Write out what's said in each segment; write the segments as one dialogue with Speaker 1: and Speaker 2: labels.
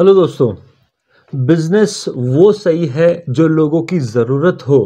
Speaker 1: hello दोस्तों business वो सही है जो लोगों की ज़रूरत हो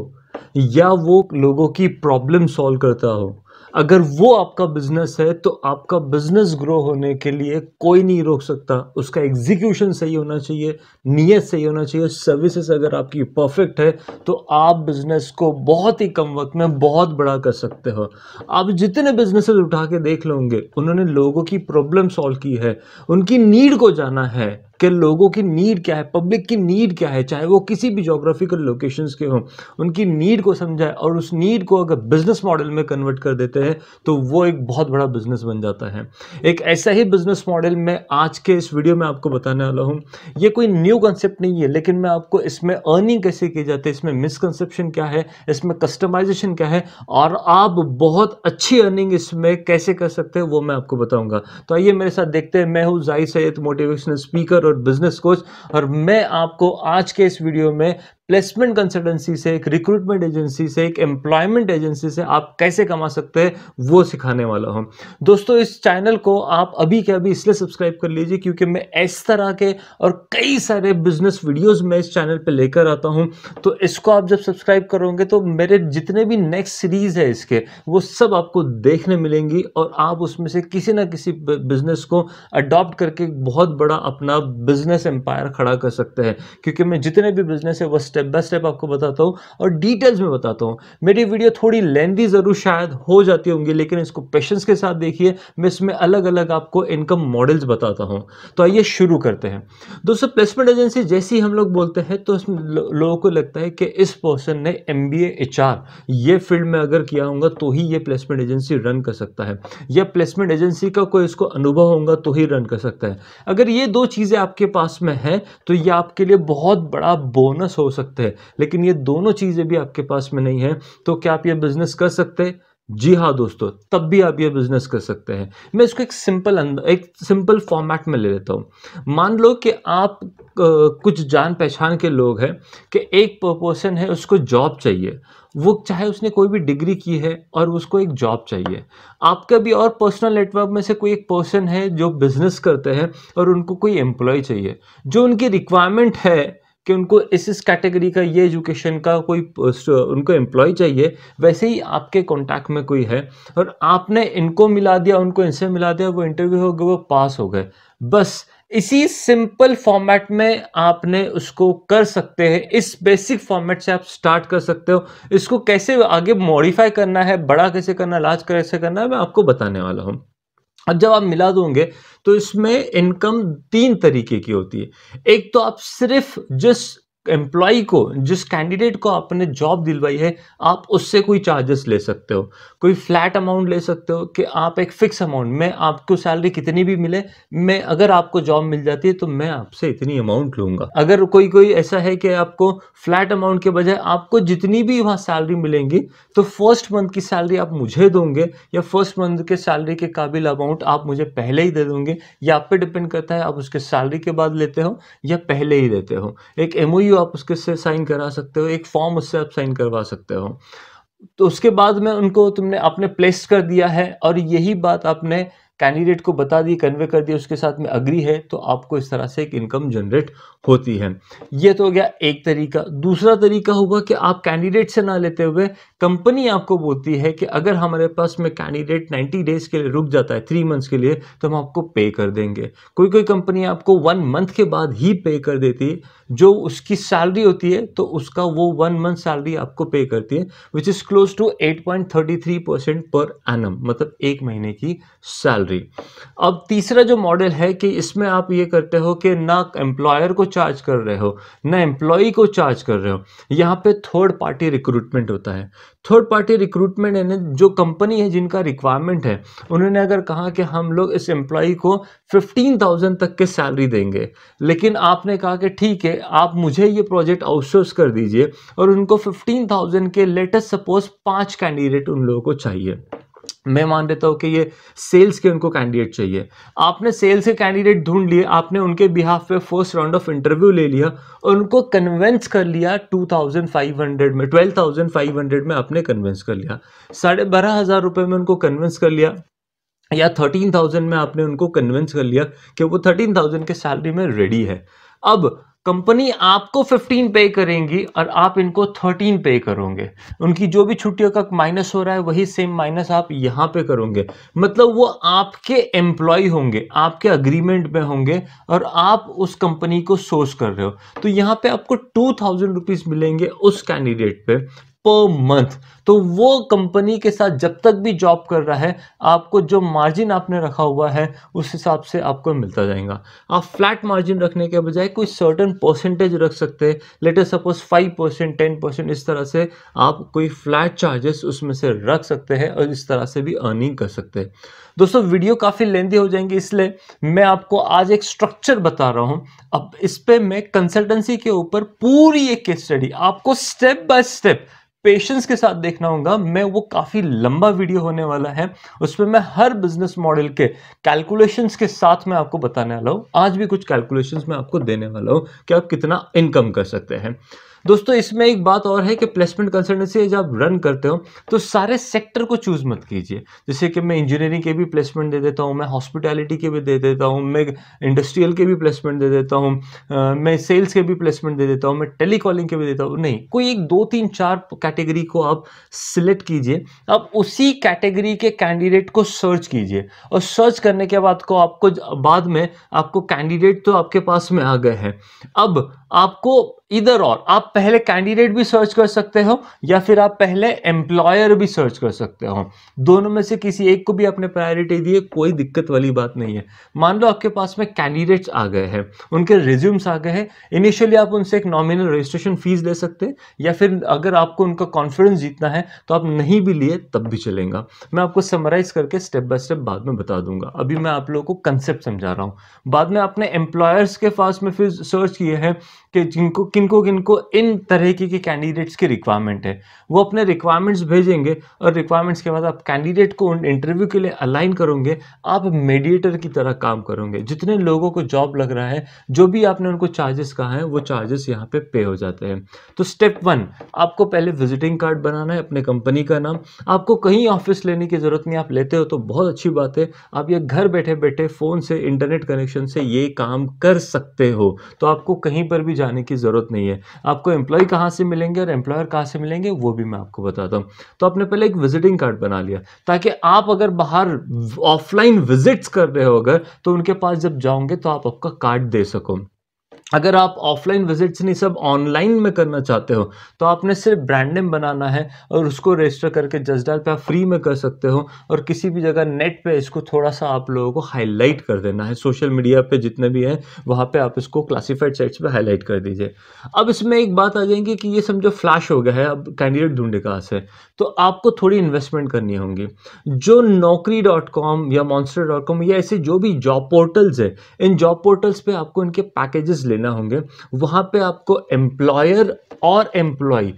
Speaker 1: या वो लोगों की प्रॉब्लम सॉल्व करता हो अगर वो आपका बिजनेस है तो आपका बिजनेस ग्रो होने के लिए कोई नहीं रोक सकता उसका एग्जीक्यूशन सही होना चाहिए नीयत सही होना चाहिए सर्विसेज अगर आपकी परफेक्ट है तो आप बिजनेस को बहुत ही कम वक्त में बहुत बड़ा कर सकते हो आप जितने बिजनेसेस उठा के देख लोगे उन्होंने लोगों की प्रॉब्लम सॉल्व की है उनकी नीड को जाना है कि लोगों की नीड क्या है पब्लिक की नीड क्या है चाहे वो किसी भी जोग्राफिकल लोकेशन के हों उनकी नीड को समझाए और उस नीड को अगर बिजनेस मॉडल में कन्वर्ट कर देते हैं तो वो एक बहुत बड़ा बिजनेस बन जाता है एक ऐसा ही बिजनेस मॉडल मैं आज के इस वीडियो में आपको बताने वाला हूँ ये कोई न्यू कंसेप्ट नहीं है लेकिन मैं आपको इसमें अर्निंग कैसे की जाती है इसमें मिसकनसेप्शन क्या है इसमें कस्टमाइजेशन क्या है और आप बहुत अच्छी अर्निंग इसमें कैसे कर सकते हैं वो मैं आपको बताऊंगा तो आइए मेरे साथ देखते हैं मैं हूँ जाहिर सैद मोटिवेशनल स्पीकर और बिजनेस कोच और मैं आपको आज के इस वीडियो में प्लेसमेंट कंसल्टेंसी से एक रिक्रूटमेंट एजेंसी से एक एम्प्लॉयमेंट एजेंसी से आप कैसे कमा सकते हैं वो सिखाने वाला हूँ दोस्तों इस चैनल को आप अभी के अभी इसलिए सब्सक्राइब कर लीजिए क्योंकि मैं इस तरह के और कई सारे बिजनेस वीडियोस मैं इस चैनल पे लेकर आता हूँ तो इसको आप जब सब्सक्राइब करोगे तो मेरे जितने भी नेक्स्ट सीरीज़ है इसके वो सब आपको देखने मिलेंगी और आप उसमें से किसी ना किसी बिजनेस को अडॉप्ट करके बहुत बड़ा अपना बिजनेस एम्पायर खड़ा कर सकते हैं क्योंकि मैं जितने भी बिजनेस है वह स्टेप बाय स्टेप आपको बताता हूँ और डिटेल्स में बताता हूँ मेरी वीडियो थोड़ी लेंदी ज़रूर शायद हो जाती होंगी लेकिन इसको पेशेंस के साथ देखिए मैं इसमें अलग अलग आपको इनकम मॉडल्स बताता हूँ तो आइए शुरू करते हैं दोस्तों प्लेसमेंट एजेंसी जैसी हम लोग बोलते हैं तो लोगों को लगता है कि इस पर्सन ने एम बी ये फील्ड में अगर किया होगा तो ही ये प्लेसमेंट एजेंसी रन कर सकता है या प्लेसमेंट एजेंसी का कोई इसको अनुभव होगा तो ही रन कर सकता है अगर ये दो चीज़ें आपके पास में हैं तो ये आपके लिए बहुत बड़ा बोनस हो सकता सकते हैं लेकिन ये दोनों चीज़ें भी आपके पास में नहीं है तो क्या आप ये बिज़नेस कर सकते हैं जी हाँ दोस्तों तब भी आप ये बिजनेस कर सकते हैं मैं इसको एक सिंपल अंदर एक सिंपल फॉर्मेट में ले लेता हूँ मान लो कि आप कुछ जान पहचान के लोग हैं कि एक पर्सन है उसको जॉब चाहिए वो चाहे उसने कोई भी डिग्री की है और उसको एक जॉब चाहिए आपका भी और पर्सनल नेटवर्क में से कोई एक पर्सन है जो बिजनेस करते हैं और उनको कोई एम्प्लॉय चाहिए जो उनकी रिक्वायरमेंट है कि उनको इस इस कैटेगरी का ये एजुकेशन का कोई उनको एम्प्लॉय चाहिए वैसे ही आपके कॉन्टैक्ट में कोई है और आपने इनको मिला दिया उनको इनसे मिला दिया वो इंटरव्यू हो गए वो पास हो गए बस इसी सिंपल फॉर्मेट में आपने उसको कर सकते हैं इस बेसिक फॉर्मेट से आप स्टार्ट कर सकते हो इसको कैसे आगे मॉडिफाई करना है बड़ा कैसे करना लार्ज कैसे करना है मैं आपको बताने वाला हूँ अब जब आप मिला दोगे तो इसमें इनकम तीन तरीके की होती है एक तो आप सिर्फ जिस एम्प्लॉय को जिस कैंडिडेट को आपने जॉब दिलवाई है आप उससे कोई चार्जेस ले सकते हो कोई फ्लैट अमाउंट ले सकते हो कि आप एक फिक्स अमाउंट में आपको सैलरी कितनी भी मिले मैं अगर आपको जॉब मिल जाती है तो मैं आपसे इतनी अमाउंट लूंगा अगर कोई कोई ऐसा है कि आपको फ्लैट अमाउंट के बजाय आपको जितनी भी वहाँ सैलरी मिलेंगी तो फर्स्ट मंथ की सैलरी आप मुझे दोगे या फर्स्ट मंथ के सैलरी के काबिल अमाउंट आप मुझे पहले ही दे दोगे या आप पे डिपेंड करता है आप उसके सैलरी के बाद लेते हो या पहले ही देते हो एक एमओ इंटरव्यू आप उसके से साइन करा सकते हो एक फॉर्म उससे आप साइन करवा सकते हो तो उसके बाद में उनको तुमने आपने प्लेस कर दिया है और यही बात आपने कैंडिडेट को बता दी कन्वे कर दिया उसके साथ में अग्री है तो आपको इस तरह से एक इनकम जनरेट होती है ये तो हो गया एक तरीका दूसरा तरीका होगा कि आप कैंडिडेट से ना लेते हुए कंपनी आपको बोलती है कि अगर हमारे पास में कैंडिडेट 90 डेज के लिए रुक जाता है थ्री मंथ्स के लिए तो हम आपको पे कर देंगे कोई कोई कंपनी आपको वन मंथ के बाद ही पे कर देती है जो उसकी सैलरी होती है तो उसका वो वन मंथ सैलरी आपको पे करती है which is close to 8.33 percent per annum मतलब एक महीने की सैलरी अब तीसरा जो मॉडल है कि इसमें आप ये करते हो कि ना एम्प्लॉयर को चार्ज कर रहे हो ना एम्प्लॉय को चार्ज कर रहे हो यहाँ पे थर्ड पार्टी रिक्रूटमेंट होता है थर्ड पार्टी रिक्रूटमेंट यानी जो कंपनी है जिनका रिक्वायरमेंट है उन्होंने अगर कहा कि हम लोग इस एम्प्लॉय को फिफ्टीन तक के सैलरी देंगे लेकिन आपने कहा कि ठीक है आप मुझे ये प्रोजेक्ट आउटसोर्स कर दीजिए और उनको फिफ्टीन थाउजेंड के लेटेस्ट सपोज पांच कैंडिडेट उन लोगों को चाहिए मैं मान लेता हूँ कि ये सेल्स के उनको कैंडिडेट चाहिए आपने सेल्स के कैंडिडेट ढूंढ लिए आपने उनके बिहाफ पे फर्स्ट राउंड ऑफ इंटरव्यू ले लिया और उनको कन्वेंस कर लिया 2500 में 12500 में आपने कन्वेंस कर लिया साढ़े बारह हज़ार रुपये में उनको कन्वेंस कर लिया या 13,000 में आपने उनको कन्वेंस कर लिया कि वो थर्टीन के सैलरी में रेडी है अब कंपनी आपको 15 पे करेंगी और आप इनको 13 पे करोगे उनकी जो भी छुट्टियों का माइनस हो रहा है वही सेम माइनस आप यहाँ पे करोगे मतलब वो आपके एम्प्लॉय होंगे आपके अग्रीमेंट में होंगे और आप उस कंपनी को सोर्स कर रहे हो तो यहाँ पे आपको टू थाउजेंड रुपीज़ मिलेंगे उस कैंडिडेट पे पर मंथ तो वो कंपनी के साथ जब तक भी जॉब कर रहा है आपको जो मार्जिन आपने रखा हुआ है उस हिसाब से आपको मिलता जाएगा आप फ्लैट मार्जिन रखने के बजाय कोई सर्टन परसेंटेज रख सकते हैं later suppose five percent ten percent इस तरह से आप कोई फ्लैट चार्जेस उसमें से रख सकते हैं और इस तरह से भी अर्निंग कर सकते हैं दोस्तों वीडियो काफ़ी लेंदी हो जाएंगी इसलिए मैं आपको आज एक स्ट्रक्चर बता रहा हूं अब इस पर मैं कंसल्टेंसी के ऊपर पूरी एक केस स्टडी आपको स्टेप बाय स्टेप पेशेंस के साथ देखना होगा मैं वो काफ़ी लंबा वीडियो होने वाला है उसमें मैं हर बिजनेस मॉडल के कैलकुलेशंस के साथ मैं आपको बताने वाला हूँ आज भी कुछ कैलकुलेशंस मैं आपको देने वाला हूँ कि आप कितना इनकम कर सकते हैं दोस्तों इसमें एक बात और है कि प्लेसमेंट कंसल्टेंसी जब रन करते हो तो सारे सेक्टर को चूज़ मत कीजिए जैसे कि मैं इंजीनियरिंग के भी प्लेसमेंट दे देता हूँ मैं हॉस्पिटैलिटी के भी दे देता हूँ मैं इंडस्ट्रियल के भी प्लेसमेंट दे देता हूँ मैं सेल्स के भी प्लेसमेंट दे देता हूँ मैं टेलीकॉलिंग के भी देता हूँ नहीं कोई एक दो तीन चार कैटेगरी को आप सिलेक्ट कीजिए अब उसी कैटेगरी के कैंडिडेट को सर्च कीजिए और सर्च करने के बाद को आपको बाद में आपको कैंडिडेट तो आपके पास में आ गए हैं अब आपको इधर और आप पहले कैंडिडेट भी सर्च कर सकते हो या फिर आप पहले एम्प्लॉयर भी सर्च कर सकते हो दोनों में से किसी एक को भी आपने प्रायोरिटी दी है कोई दिक्कत वाली बात नहीं है मान लो आपके पास में कैंडिडेट्स आ गए हैं उनके रिज्यूम्स आ गए हैं इनिशियली आप उनसे एक नॉमिनल रजिस्ट्रेशन फीस ले सकते हैं या फिर अगर आपको उनका कॉन्फिडेंस जीतना है तो आप नहीं भी लिए तब भी चलेगा मैं आपको समराइज करके स्टेप बाय स्टेप बाद में बता दूंगा अभी मैं आप लोगों को कंसेप्ट समझा रहा हूँ बाद में आपने एम्प्लॉयर्स के पास में फिर सर्च किए हैं कि जिनको किनको किनको इन तरीके के कैंडिडेट्स की रिक्वायरमेंट है वो अपने रिक्वायरमेंट्स भेजेंगे और रिक्वायरमेंट्स के बाद आप कैंडिडेट को उन इंटरव्यू के लिए अलाइन करोगे आप मेडिएटर की तरह काम करोगे जितने लोगों को जॉब लग रहा है जो भी आपने उनको चार्जेस कहा है वो चार्जेस यहाँ पे पे हो जाते हैं तो स्टेप वन आपको पहले विजिटिंग कार्ड बनाना है अपने कंपनी का नाम आपको कहीं ऑफिस लेने की ज़रूरत नहीं आप लेते हो तो बहुत अच्छी बात है आप ये घर बैठे बैठे फ़ोन से इंटरनेट कनेक्शन से ये काम कर सकते हो तो आपको कहीं पर भी जाने की ज़रूरत नहीं है आपको एम्प्लॉय कहाँ से मिलेंगे और एम्प्लॉयर कहाँ से मिलेंगे वो भी मैं आपको बताता हूँ तो आपने पहले एक विजिटिंग कार्ड बना लिया ताकि आप अगर बाहर ऑफलाइन विजिट्स कर रहे हो अगर तो उनके पास जब जाओगे तो आप आपका कार्ड दे सको अगर आप ऑफलाइन विजिट्स नहीं सब ऑनलाइन में करना चाहते हो तो आपने सिर्फ ब्रांड नेम बनाना है और उसको रजिस्टर करके जस्ट डाल पे आप फ्री में कर सकते हो और किसी भी जगह नेट पे इसको थोड़ा सा आप लोगों को हाईलाइट कर देना है सोशल मीडिया पे जितने भी हैं वहाँ पे आप इसको क्लासीफाइड साइट्स पे हाईलाइट कर दीजिए अब इसमें एक बात आ जाएगी कि ये समझो फ्लैश हो गया है अब कैंडिडेट ढूंढे कहाँ से तो आपको थोड़ी इन्वेस्टमेंट करनी होगी जो नौकरी या मॉन्स्टर या ऐसे जो भी जॉब पोर्टल्स है इन जॉब पोर्टल्स पर आपको इनके पैकेजेस लेना होंगे वहां पे आपको एम्प्लॉयर और एम्प्लॉय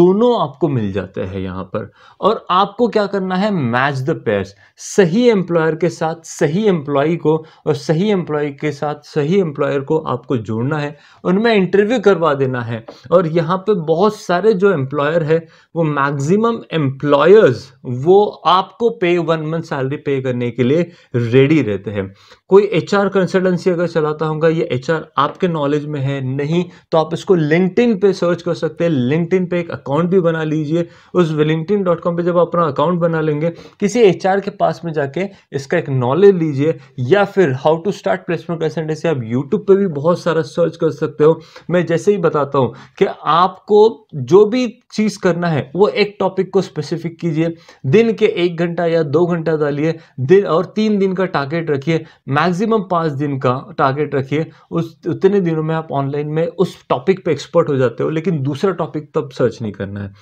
Speaker 1: दोनों आपको मिल जाते हैं यहां पर और आपको क्या करना है मैच द पेयर्स सही एम्प्लॉयर के साथ सही एम्प्लॉय को और सही एम्प्लॉय के साथ सही एम्प्लॉयर को आपको जोड़ना है उनमें इंटरव्यू करवा देना है और यहाँ पे बहुत सारे जो एम्प्लॉयर है वो मैक्सिमम एम्प्लॉयर्स वो आपको पे वन मंथ सैलरी पे करने के लिए रेडी रहते हैं कोई एच आर अगर चलाता होगा ये एच आपके नॉलेज में है नहीं तो आप इसको लिंक्डइन पे सर्च कर सकते हैं लिंक्डइन पे एक अकाउंट भी बना लीजिए उस लिंक्डइन डॉट कॉम पर जब अपना अकाउंट बना लेंगे किसी एच के पास में जाके इसका एक नॉलेज लीजिए या फिर how to start placement consultant से आप यूट्यूब पर भी बहुत सारा सर्च कर सकते हो मैं जैसे ही बताता हूँ कि आपको जो भी चीज़ करना है वो एक टॉपिक को स्पेसिफिक कीजिए दिन के एक घंटा या दो घंटा डालिए दिन और तीन दिन का टारगेट रखिए मैक्सिमम पाँच दिन का टारगेट रखिए उस उतने दिन दिनों में आप ऑनलाइन में उस टॉपिक पे एक्सपर्ट हो जाते हो लेकिन दूसरा टॉपिक तब सर्च नहीं करना है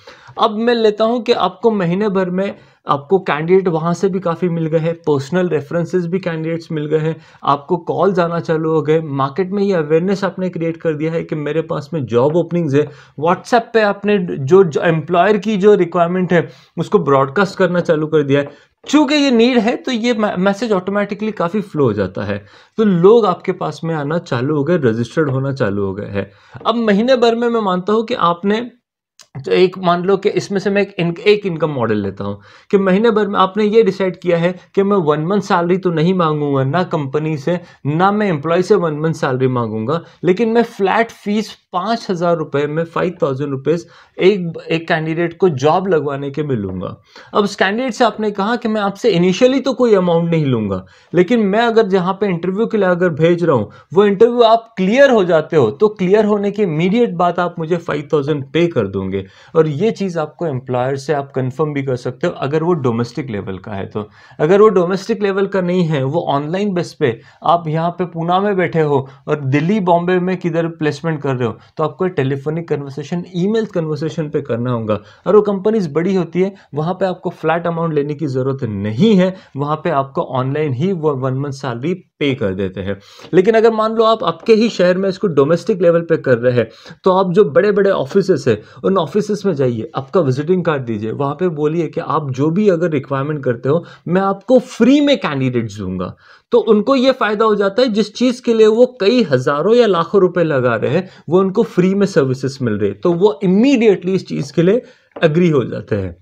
Speaker 1: अब मैं लेता हूँ कि आपको महीने भर में आपको कैंडिडेट वहाँ से भी काफ़ी मिल गए हैं पर्सनल रेफरेंसेस भी कैंडिडेट्स मिल गए हैं आपको कॉल जाना चालू हो गए मार्केट में ये अवेयरनेस आपने क्रिएट कर दिया है कि मेरे पास में जॉब ओपनिंग्स है व्हाट्सएप पे आपने जो एम्प्लॉयर की जो रिक्वायरमेंट है उसको ब्रॉडकास्ट करना चालू कर दिया है चूंकि ये नीड है तो ये मैसेज ऑटोमेटिकली काफ़ी फ्लो हो जाता है तो लोग आपके पास में आना चालू हो गए रजिस्टर्ड होना चालू हो गए हैं अब महीने भर में मैं मानता हूं कि आपने तो एक मान लो कि इसमें से मैं एक, इन, एक इनकम मॉडल लेता हूँ कि महीने भर में आपने ये डिसाइड किया है कि मैं वन मंथ सैलरी तो नहीं मांगूंगा ना कंपनी से ना मैं एम्प्लॉय से वन मंथ सैलरी मांगूंगा लेकिन मैं फ्लैट फीस पाँच हज़ार रुपये में फाइव थाउजेंड रुपीज़ एक एक कैंडिडेट को जॉब लगवाने के मिलूंगा अब उस कैंडिडेट से आपने कहा कि मैं आपसे इनिशियली तो कोई अमाउंट नहीं लूँगा लेकिन मैं अगर जहाँ पर इंटरव्यू के लिए अगर भेज रहा हूँ वो इंटरव्यू आप क्लियर हो जाते हो तो क्लियर होने की इमीडिएट बात आप मुझे फाइव थाउजेंड पे कर दूंगे और ये चीज़ आपको एम्प्लॉयर से आप कंफर्म भी कर सकते हो अगर वो डोमेस्टिक लेवल का है तो अगर वो डोमेस्टिक लेवल का नहीं है वो ऑनलाइन बेस पे आप यहाँ पे पूना में बैठे हो और दिल्ली बॉम्बे में किधर प्लेसमेंट कर रहे हो तो आपको telephonic conversation email conversation पे करना होगा और वो कंपनीज बड़ी होती है वहाँ पर आपको फ्लैट अमाउंट लेने की ज़रूरत नहीं है वहाँ पर आपको ऑनलाइन ही वो वन मंथ सैलरी पे कर देते हैं लेकिन अगर मान लो आप आपके ही शहर में इसको डोमेस्टिक लेवल पे कर रहे हैं तो आप जो बड़े बड़े ऑफिस है उन ऑफिस में जाइए आपका विजिटिंग कार्ड दीजिए वहाँ पे बोलिए कि आप जो भी अगर रिक्वायरमेंट करते हो मैं आपको फ्री में कैंडिडेट्स दूंगा तो उनको ये फायदा हो जाता है जिस चीज़ के लिए वो कई हज़ारों या लाखों रुपए लगा रहे हैं वो उनको फ्री में सर्विसेज मिल रही है तो वो इमीडिएटली इस चीज़ के लिए एग्री हो जाते हैं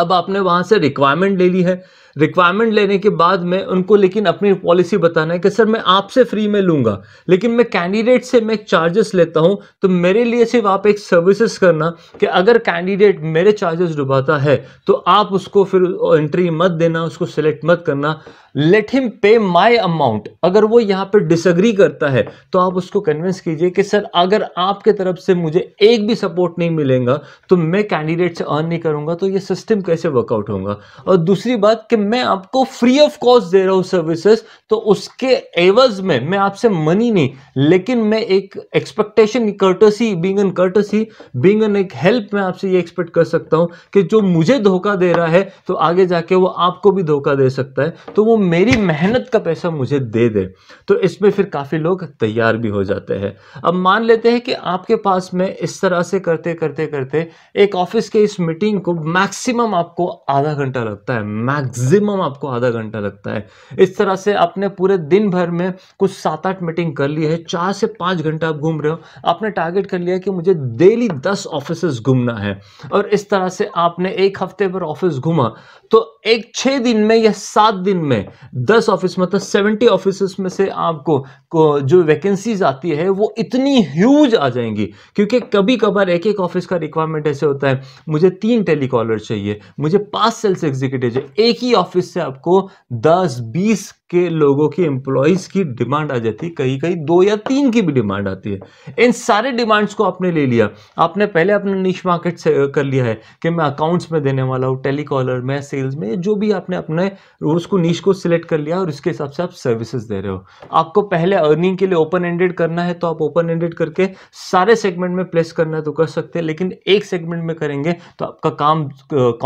Speaker 1: अब आपने वहाँ से रिक्वायरमेंट ले ली है रिक्वायरमेंट लेने के बाद में उनको लेकिन अपनी पॉलिसी बताना है कि सर मैं आपसे फ्री में लूंगा लेकिन मैं कैंडिडेट से मैं चार्जेस लेता हूं तो मेरे लिए सिर्फ आप एक सर्विसेज करना कि अगर कैंडिडेट मेरे चार्जेस डुबाता है तो आप उसको फिर एंट्री मत देना उसको सिलेक्ट मत करना लेट हिम पे माई अमाउंट अगर वो यहाँ पर डिसग्री करता है तो आप उसको कन्विंस कीजिए कि सर अगर आपके तरफ से मुझे एक भी सपोर्ट नहीं मिलेगा तो मैं कैंडिडेट से अर्न नहीं करूँगा तो ये सिस्टम कैसे वर्कआउट होगा और दूसरी बात कि मैं आपको फ्री ऑफ कॉस्ट दे रहा हूं सर्विसेज तो उसके एवज में मैं आपसे मनी नहीं लेकिन मैं एक expectation courtesy being an courtesy being an एक हेल्प मैं आपसे ये एक्सपेक्ट कर सकता हूं कि जो मुझे धोखा दे रहा है तो आगे जाके वो आपको भी धोखा दे सकता है तो वो मेरी मेहनत का पैसा मुझे दे दे तो इसमें फिर काफ़ी लोग तैयार भी हो जाते हैं अब मान लेते हैं कि आपके पास में इस तरह से करते करते करते एक ऑफिस के इस मीटिंग को मैक्सिमम आपको आधा घंटा लगता है मैक्सिमम मैक्सिमम आपको आधा घंटा लगता है इस तरह से आपने पूरे दिन भर में कुछ सात आठ मीटिंग कर ली है चार से पाँच घंटा आप घूम रहे हो आपने टारगेट कर लिया कि मुझे डेली दस ऑफिस घूमना है और इस तरह से आपने एक हफ्ते पर ऑफिस घूमा तो एक छः दिन में या सात दिन में दस ऑफिस मतलब सेवेंटी ऑफिस में से आपको को जो वैकेंसीज आती है वो इतनी ह्यूज आ जाएंगी क्योंकि कभी कभार एक एक ऑफिस का रिक्वायरमेंट ऐसे होता है मुझे तीन टेलीकॉलर चाहिए मुझे पांच सेल्स एग्जीक्यूटिव चाहिए एक ही ऑफिस से आपको 10-20 के लोगों की एम्प्लॉयज की डिमांड आ जाती है कहीं कहीं दो या तीन की भी डिमांड आती है इन सारे डिमांड्स को आपने ले लिया आपने पहले अपने नीच मार्केट से कर लिया है कि मैं अकाउंट्स में देने वाला हूँ टेलीकॉलर में सेल्स में जो भी आपने अपने उसको नीच को सिलेक्ट कर लिया और उसके हिसाब से आप सर्विसेज दे रहे हो आपको पहले अर्निंग के लिए ओपन एंडेड करना है तो आप ओपन एंडेड करके सारे सेगमेंट में प्लेस करना है तो कर सकते हैं लेकिन एक सेगमेंट में करेंगे तो आपका काम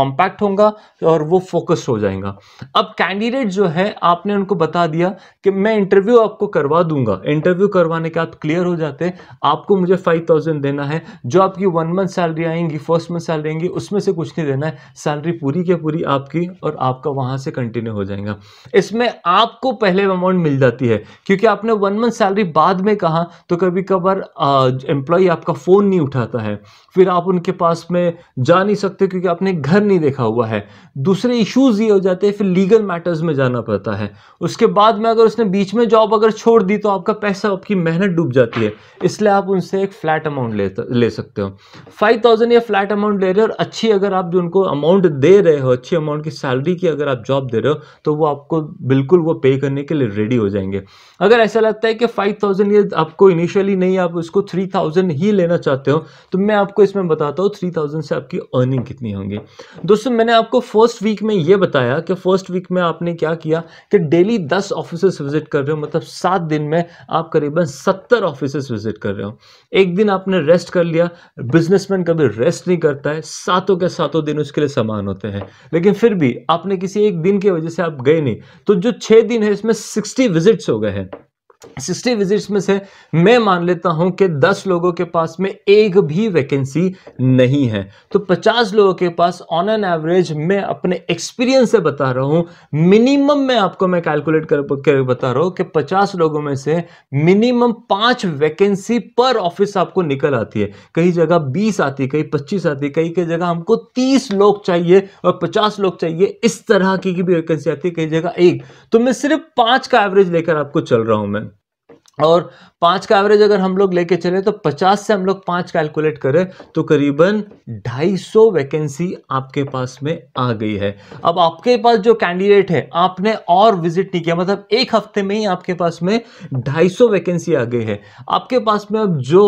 Speaker 1: कॉम्पैक्ट होगा और वो फोकस हो जाएगा दूंगा अब कैंडिडेट जो है आपने उनको बता दिया कि मैं इंटरव्यू आपको करवा दूंगा इंटरव्यू करवाने के आप क्लियर हो जाते आपको मुझे फाइव थाउजेंड देना है जो आपकी वन मंथ सैलरी आएंगी फर्स्ट मंथ सैलरी आएंगी उसमें से कुछ नहीं देना है सैलरी पूरी की पूरी आपकी और आपका वहां से कंटिन्यू हो जाएगा इसमें आपको पहले अमाउंट मिल जाती है क्योंकि आपने वन मंथ सैलरी बाद में कहा तो कभी कभार एम्प्लॉय आपका फ़ोन नहीं उठाता है फिर आप उनके पास में जा नहीं सकते क्योंकि आपने घर नहीं देखा हुआ है दूसरे इश्यूज ये हो जाते जाते हैं फिर लीगल मैटर्स में जाना पड़ता है उसके बाद में अगर उसने बीच में जॉब अगर छोड़ दी तो आपका पैसा आपकी मेहनत डूब जाती है इसलिए आप उनसे एक फ्लैट अमाउंट ले ले सकते हो फाइव थाउजेंड या फ्लैट अमाउंट ले रहे हो और अच्छी अगर आप जो उनको अमाउंट दे रहे हो अच्छी अमाउंट की सैलरी की अगर आप जॉब दे रहे हो तो वो आपको बिल्कुल वो पे करने के लिए रेडी हो जाएंगे अगर ऐसा लगता है कि फाइव थाउजेंड ये आपको इनिशियली नहीं आप उसको थ्री थाउजेंड ही लेना चाहते हो तो मैं आपको इसमें बताता हूँ थ्री थाउजेंड से आपकी अर्निंग कितनी होंगी दोस्तों मैंने आपको फर्स्ट वीक में ये बताया के फर्स्ट वीक में आपने क्या किया कि डेली दस ऑफिस विजिट कर रहे हो मतलब सात दिन में आप करीबन सत्तर ऑफिस विजिट कर रहे हो एक दिन आपने रेस्ट कर लिया बिजनेसमैन कभी रेस्ट नहीं करता है सातों के सातों दिन उसके लिए समान होते हैं लेकिन फिर भी आपने किसी एक दिन की वजह से आप गए नहीं तो जो छः दिन है इसमें सिक्सटी विजिट्स हो गए हैं सिक्सटी विजिट्स में से मैं मान लेता हूं कि दस लोगों के पास में एक भी वैकेंसी नहीं है तो पचास लोगों के पास ऑन एन एवरेज मैं अपने एक्सपीरियंस से बता रहा हूं मिनिमम में आपको मैं कैलकुलेट कर, कर बता रहा हूं कि पचास लोगों में से मिनिमम पांच वैकेंसी पर ऑफिस आपको निकल आती है कई जगह बीस आती कहीं पच्चीस आती कई कई जगह हमको तीस लोग चाहिए और पचास लोग चाहिए इस तरह की भी वैकेंसी आती है कई जगह एक तो मैं सिर्फ पांच का एवरेज लेकर आपको चल रहा हूं मैं और पांच का एवरेज अगर हम लोग लेके चले तो पचास से हम लोग पांच कैलकुलेट करें तो करीबन ढाई सौ वैकेंसी आपके पास में आ गई है अब आपके पास जो कैंडिडेट है आपने और विजिट नहीं किया मतलब एक हफ्ते में ही आपके पास में ढाई सौ वैकेंसी आ गई है आपके पास में अब जो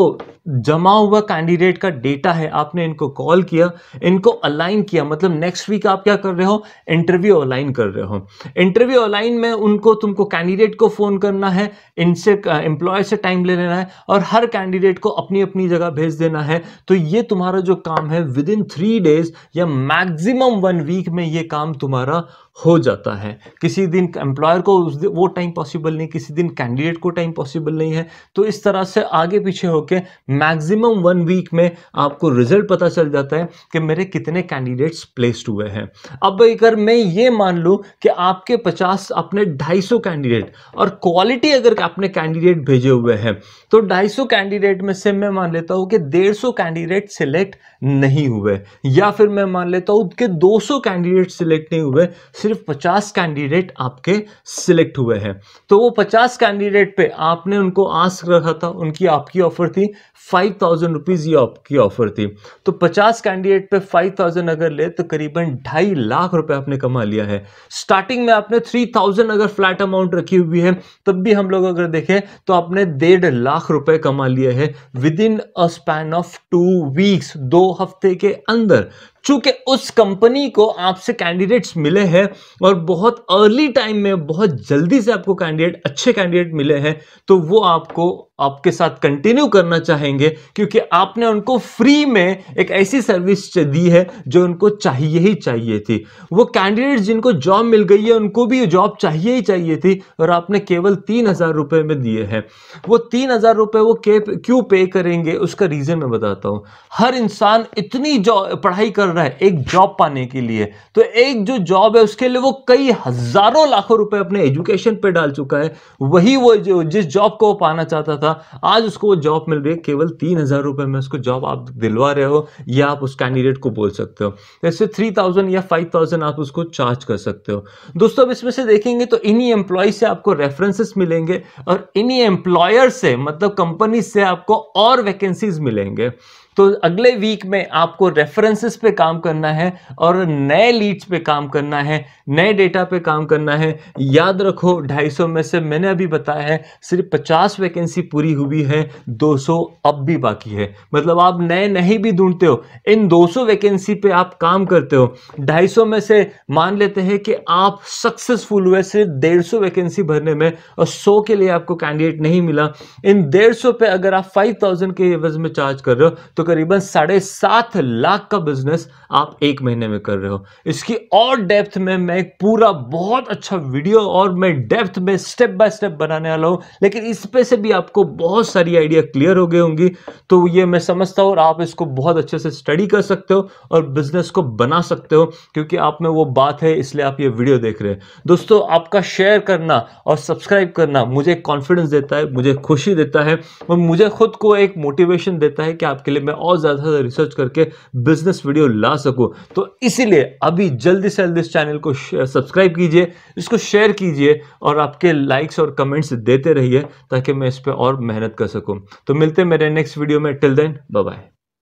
Speaker 1: जमा हुआ कैंडिडेट का डेटा है आपने इनको कॉल किया इनको अलाइन किया मतलब नेक्स्ट वीक आप क्या कर रहे हो इंटरव्यू अलाइन कर रहे हो इंटरव्यू अलाइन में उनको तुमको कैंडिडेट को फ़ोन करना है इनसे एम्प्लॉय से टाइम ले लेना है और हर कैंडिडेट को अपनी अपनी जगह भेज देना है तो ये तुम्हारा जो काम है विद इन थ्री डेज या मैक्सिमम वन वीक में ये काम तुम्हारा हो जाता है किसी दिन एम्प्लॉयर को उस वो टाइम पॉसिबल नहीं किसी दिन कैंडिडेट को टाइम पॉसिबल नहीं है तो इस तरह से आगे पीछे होके मैक्सिमम वन वीक में आपको रिजल्ट पता चल जाता है कि मेरे कितने कैंडिडेट्स प्लेस्ड हुए हैं अब अगर मैं ये मान लूँ कि आपके पचास अपने ढाई कैंडिडेट और क्वालिटी अगर आपने कैंडिडेट भेजे हुए हैं तो ढाई कैंडिडेट में से मैं मान लेता हूँ कि डेढ़ कैंडिडेट सिलेक्ट नहीं हुए या फिर मैं मान लेता हूँ कि दो कैंडिडेट सिलेक्ट नहीं हुए सिर्फ 50 कैंडिडेट आपके सिलेक्ट हुए हैं तो वो 50 कैंडिडेट पे आपने उनको आस्क रखा था उनकी आपकी ऑफर थी फाइव थाउजेंड रुपीज़ ये आपकी ऑफर थी तो पचास कैंडिडेट पे फाइव थाउजेंड अगर ले तो करीबन ढाई लाख रुपए आपने कमा लिया है स्टार्टिंग में आपने थ्री थाउजेंड अगर फ्लैट अमाउंट रखी हुई है तब भी हम लोग अगर देखें तो आपने डेढ़ लाख रुपए कमा लिए हैं within a span of two weeks दो हफ्ते के अंदर चूंकि उस कंपनी को आपसे कैंडिडेट्स मिले हैं और बहुत अर्ली टाइम में बहुत जल्दी से आपको कैंडिडेट अच्छे कैंडिडेट मिले हैं तो वो आपको आपके साथ कंटिन्यू करना चाहेंगे क्योंकि आपने उनको फ्री में एक ऐसी सर्विस दी है जो उनको चाहिए ही चाहिए थी वो कैंडिडेट जिनको जॉब मिल गई है उनको भी जॉब चाहिए ही चाहिए थी और आपने केवल तीन हज़ार रुपये में दिए हैं वो तीन हज़ार रुपये वो के क्यों पे करेंगे उसका रीज़न मैं बताता हूँ हर इंसान इतनी पढ़ाई कर रहा है एक जॉब पाने के लिए तो एक जो जॉब है उसके लिए वो कई हज़ारों लाखों रुपये अपने एजुकेशन पर डाल चुका है वही वो जो जिस जॉब को वो पाना चाहता था था आज उसको वो जॉब मिल रही है केवल तीन हज़ार रुपए में उसको जॉब आप दिलवा रहे हो या आप उस कैंडिडेट को बोल सकते हो जैसे थ्री थाउजेंड या फाइव थाउजेंड आप उसको चार्ज कर सकते हो दोस्तों अब इसमें से देखेंगे तो इन्हीं एम्प्लॉय से आपको रेफरेंसेस मिलेंगे और इन्हीं एम्प्लॉयर से मतलब कंपनी से आपको और वैकेंसीज मिलेंगे तो अगले वीक में आपको रेफरेंसेस पे काम करना है और नए लीड्स पे काम करना है नए डेटा पे काम करना है याद रखो 250 में से मैंने अभी बताया है सिर्फ 50 वैकेंसी पूरी हुई है 200 अब भी बाकी है मतलब आप नए नहीं भी ढूंढते हो इन 200 वैकेंसी पे आप काम करते हो 250 में से मान लेते हैं कि आप सक्सेसफुल हुए सिर्फ डेढ़ वैकेंसी भरने में और सौ के लिए आपको कैंडिडेट नहीं मिला इन डेढ़ पे अगर आप फाइव के एवज में चार्ज कर रहे हो तो करीबन साढ़े सात लाख का बिजनेस आप एक महीने में कर रहे हो इसकी और डेप्थ में मैं एक पूरा बहुत अच्छा वीडियो और मैं डेप्थ में स्टेप बाय स्टेप बनाने वाला हूँ लेकिन इस पे से भी आपको बहुत सारी आइडिया क्लियर हो गई होंगी तो ये मैं समझता हूँ और आप इसको बहुत अच्छे से स्टडी कर सकते हो और बिजनेस को बना सकते हो क्योंकि आप में वो बात है इसलिए आप ये वीडियो देख रहे हैं दोस्तों आपका शेयर करना और सब्सक्राइब करना मुझे कॉन्फिडेंस देता है मुझे खुशी देता है और मुझे खुद को एक मोटिवेशन देता है कि आपके लिए मैं और ज़्यादा से रिसर्च करके बिजनेस वीडियो ला सकूं तो इसीलिए अभी जल्दी से जल्दी इस चैनल को सब्सक्राइब कीजिए इसको शेयर कीजिए और आपके लाइक्स और कमेंट्स देते रहिए ताकि मैं इस पर और मेहनत कर सकूँ तो मिलते हैं मेरे नेक्स्ट वीडियो में टिल देन बाय